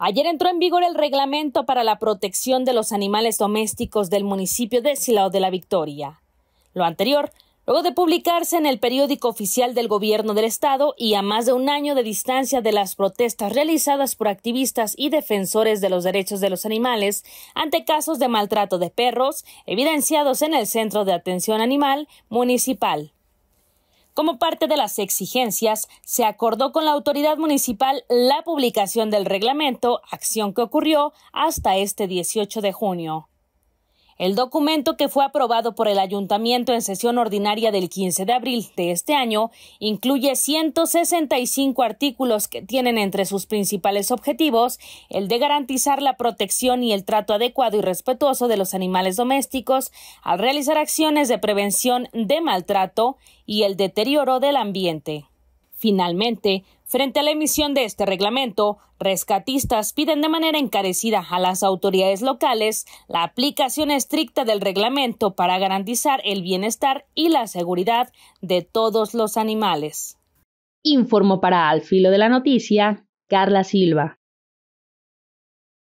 Ayer entró en vigor el reglamento para la protección de los animales domésticos del municipio de Silao de la Victoria. Lo anterior, luego de publicarse en el periódico oficial del gobierno del estado y a más de un año de distancia de las protestas realizadas por activistas y defensores de los derechos de los animales ante casos de maltrato de perros evidenciados en el Centro de Atención Animal Municipal. Como parte de las exigencias, se acordó con la autoridad municipal la publicación del reglamento, acción que ocurrió hasta este 18 de junio. El documento que fue aprobado por el ayuntamiento en sesión ordinaria del 15 de abril de este año incluye 165 artículos que tienen entre sus principales objetivos el de garantizar la protección y el trato adecuado y respetuoso de los animales domésticos al realizar acciones de prevención de maltrato y el deterioro del ambiente. Finalmente, Frente a la emisión de este reglamento, rescatistas piden de manera encarecida a las autoridades locales la aplicación estricta del reglamento para garantizar el bienestar y la seguridad de todos los animales. Informo para Al Filo de la Noticia, Carla Silva.